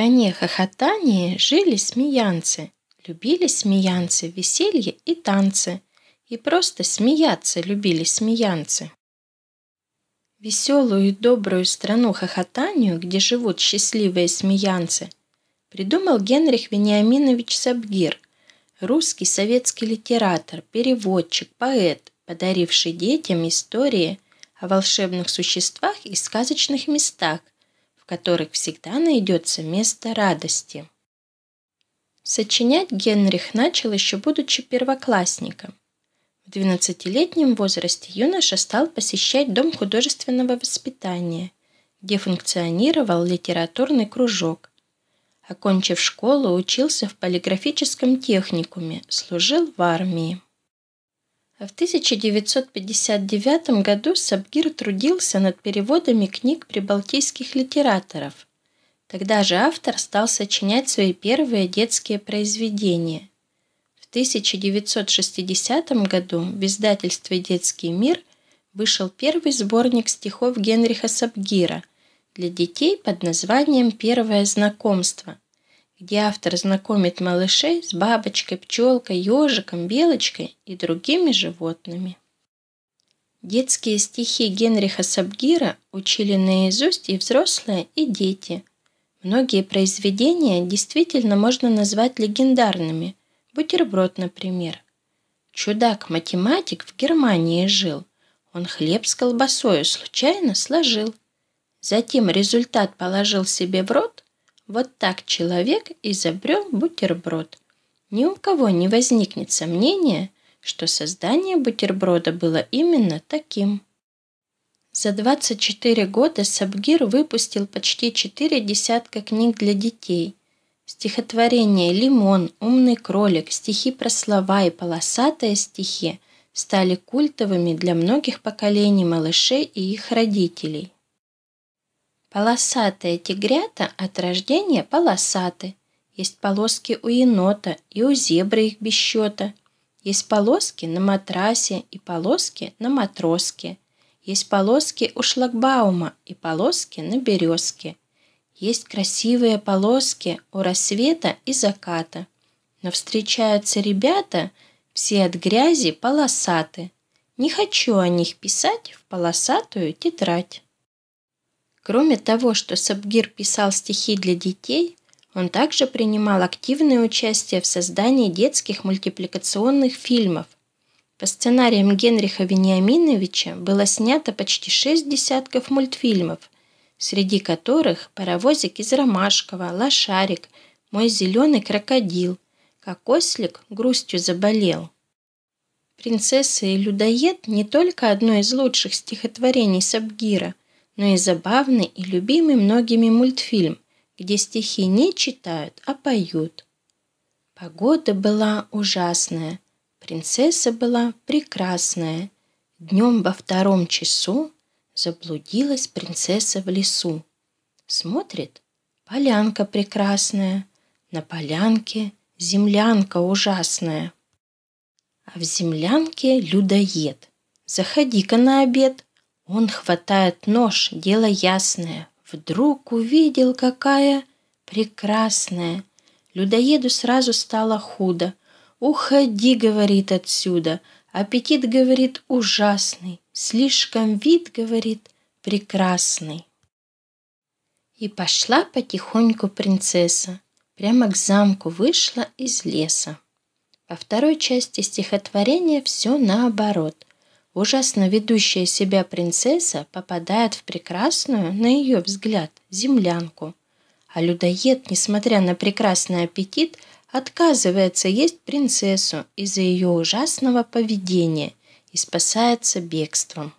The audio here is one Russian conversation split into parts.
стране хохотания жили смеянцы, любили смеянцы веселье и танцы, и просто смеяться любили смеянцы. Веселую и добрую страну хохотанию, где живут счастливые смеянцы, придумал Генрих Вениаминович Сабгир, русский советский литератор, переводчик, поэт, подаривший детям истории о волшебных существах и сказочных местах, которых всегда найдется место радости. Сочинять Генрих начал еще будучи первоклассником. В 12-летнем возрасте юноша стал посещать Дом художественного воспитания, где функционировал литературный кружок. Окончив школу, учился в полиграфическом техникуме, служил в армии. В 1959 году Сабгир трудился над переводами книг прибалтийских литераторов. Тогда же автор стал сочинять свои первые детские произведения. В 1960 году в издательстве «Детский мир» вышел первый сборник стихов Генриха Сабгира для детей под названием «Первое знакомство», где автор знакомит малышей с бабочкой, пчелкой, ежиком, белочкой и другими животными. Детские стихи Генриха Сабгира учили наизусть и взрослые, и дети. Многие произведения действительно можно назвать легендарными. Бутерброд, например. Чудак-математик в Германии жил. Он хлеб с колбасою случайно сложил. Затем результат положил себе в рот вот так человек изобрел бутерброд. Ни у кого не возникнет сомнения, что создание бутерброда было именно таким. За 24 года Сабгир выпустил почти 4 десятка книг для детей. Стихотворения «Лимон», «Умный кролик», стихи про слова и полосатые стихи стали культовыми для многих поколений малышей и их родителей. Полосатые тигрята от рождения полосаты. Есть полоски у енота и у зебры их без счета. Есть полоски на матрасе и полоски на матроске. Есть полоски у шлагбаума и полоски на березке. Есть красивые полоски у рассвета и заката. Но встречаются ребята, все от грязи полосаты. Не хочу о них писать в полосатую тетрадь. Кроме того, что Сабгир писал стихи для детей, он также принимал активное участие в создании детских мультипликационных фильмов. По сценариям Генриха Вениаминовича было снято почти шесть десятков мультфильмов, среди которых «Паровозик из Ромашкова», «Лошарик», «Мой зеленый крокодил», «Как ослик грустью заболел». «Принцесса и людоед» не только одно из лучших стихотворений Сабгира, но и забавный и любимый многими мультфильм, где стихи не читают, а поют. Погода была ужасная, принцесса была прекрасная. Днем во втором часу заблудилась принцесса в лесу. Смотрит, полянка прекрасная, на полянке землянка ужасная. А в землянке людоед. Заходи-ка на обед, он хватает нож, дело ясное. Вдруг увидел, какая прекрасная. Людоеду сразу стало худо. «Уходи», — говорит отсюда. Аппетит, говорит, ужасный. Слишком вид, говорит, прекрасный. И пошла потихоньку принцесса. Прямо к замку вышла из леса. Во второй части стихотворения все наоборот. Ужасно ведущая себя принцесса попадает в прекрасную, на ее взгляд, землянку. А людоед, несмотря на прекрасный аппетит, отказывается есть принцессу из-за ее ужасного поведения и спасается бегством.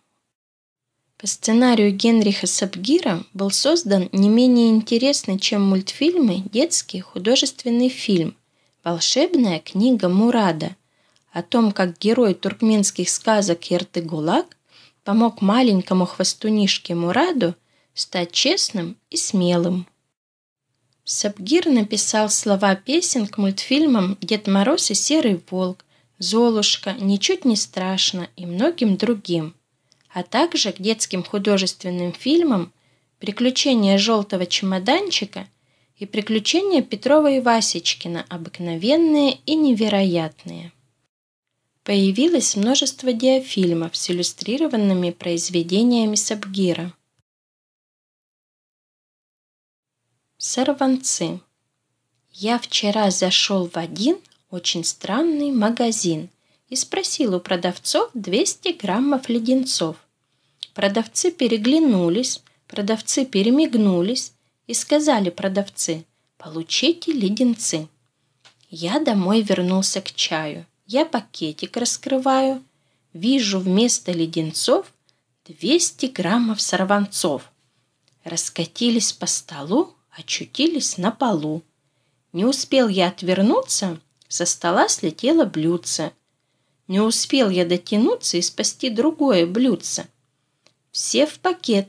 По сценарию Генриха Сабгира был создан не менее интересный, чем мультфильмы, детский художественный фильм «Волшебная книга Мурада», о том, как герой туркменских сказок Иртыгулак помог маленькому хвостунишке Мураду стать честным и смелым. Сабгир написал слова песен к мультфильмам «Дед Мороз и Серый Волк», «Золушка», «Ничуть не страшно» и многим другим, а также к детским художественным фильмам «Приключения желтого чемоданчика» и «Приключения Петрова и Васечкина. Обыкновенные и невероятные». Появилось множество диафильмов с иллюстрированными произведениями Сабгира. Сорванцы. Я вчера зашел в один очень странный магазин и спросил у продавцов 200 граммов леденцов. Продавцы переглянулись, продавцы перемигнулись и сказали продавцы «Получите леденцы». Я домой вернулся к чаю. Я пакетик раскрываю. Вижу вместо леденцов 200 граммов сорванцов. Раскатились по столу, очутились на полу. Не успел я отвернуться, со стола слетело блюдце. Не успел я дотянуться и спасти другое блюдце. Все в пакет.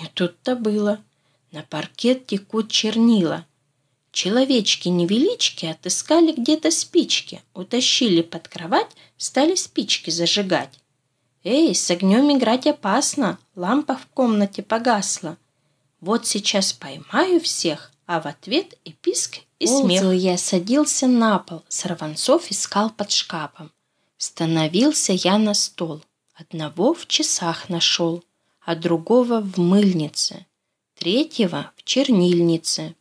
Не тут-то было. На паркет текут чернила. Человечки-невелички отыскали где-то спички, утащили под кровать, стали спички зажигать. «Эй, с огнем играть опасно, лампа в комнате погасла. Вот сейчас поймаю всех, а в ответ и писк, и смех». Ползал я садился на пол, Сорванцов искал под шкафом. Становился я на стол. Одного в часах нашел, а другого в мыльнице, третьего в чернильнице,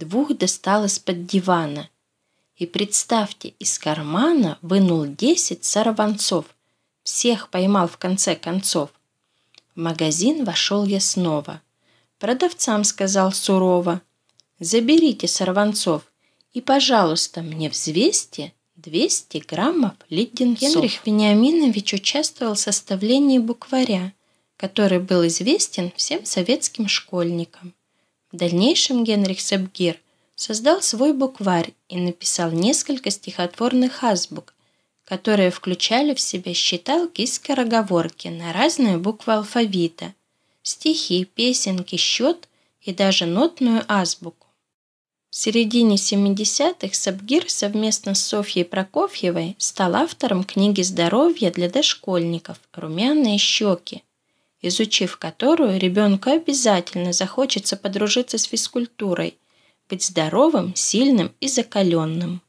двух достал из-под дивана. И представьте, из кармана вынул десять сорванцов. Всех поймал в конце концов. В магазин вошел я снова. Продавцам сказал сурово. «Заберите сорванцов и, пожалуйста, мне взвесьте 200 граммов леденцов». Генрих Вениаминович участвовал в составлении букваря, который был известен всем советским школьникам. В дальнейшем Генрих Сепгир создал свой букварь и написал несколько стихотворных азбук, которые включали в себя считалки и скороговорки на разные буквы алфавита, стихи, песенки, счет и даже нотную азбуку. В середине 70-х Сабгир совместно с Софьей Прокофьевой стал автором книги «Здоровье для дошкольников. Румяные щеки», изучив которую, ребенку обязательно захочется подружиться с физкультурой, быть здоровым, сильным и закаленным.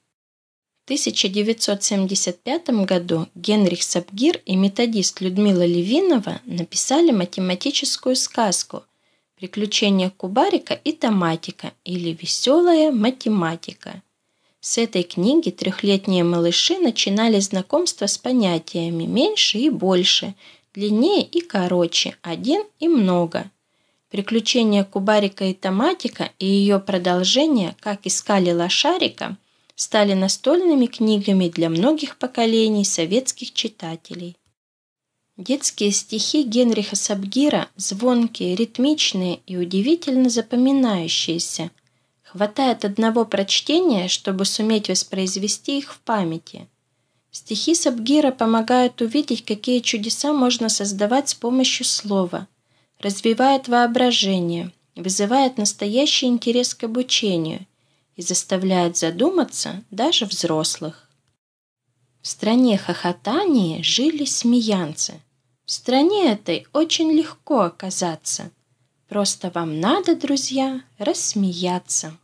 В 1975 году Генрих Сабгир и методист Людмила Левинова написали математическую сказку «Приключения Кубарика и Томатика» или «Веселая математика». С этой книги трехлетние малыши начинали знакомство с понятиями «меньше» и «больше», длиннее и короче, один и много. Приключения Кубарика и Томатика и ее продолжение «Как искали лошарика» стали настольными книгами для многих поколений советских читателей. Детские стихи Генриха Сабгира звонкие, ритмичные и удивительно запоминающиеся. Хватает одного прочтения, чтобы суметь воспроизвести их в памяти – Стихи Сабгира помогают увидеть, какие чудеса можно создавать с помощью слова, развивает воображение, вызывает настоящий интерес к обучению и заставляет задуматься даже взрослых. В стране хохотания жили смеянцы. В стране этой очень легко оказаться. Просто вам надо, друзья, рассмеяться.